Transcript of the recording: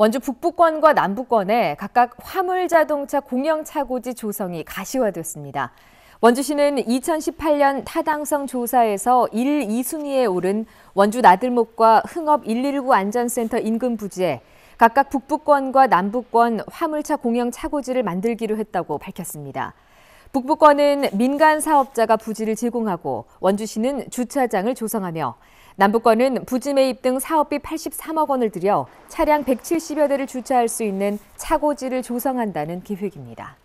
원주 북부권과 남부권에 각각 화물자동차 공영차고지 조성이 가시화됐습니다. 원주시는 2018년 타당성 조사에서 1, 2순위에 오른 원주 나들목과 흥업 119 안전센터 인근 부지에 각각 북부권과 남부권 화물차 공영 차고지를 만들기로 했다고 밝혔습니다. 북부권은 민간 사업자가 부지를 제공하고 원주시는 주차장을 조성하며 남부권은 부지 매입 등 사업비 83억 원을 들여 차량 170여 대를 주차할 수 있는 차고지를 조성한다는 계획입니다.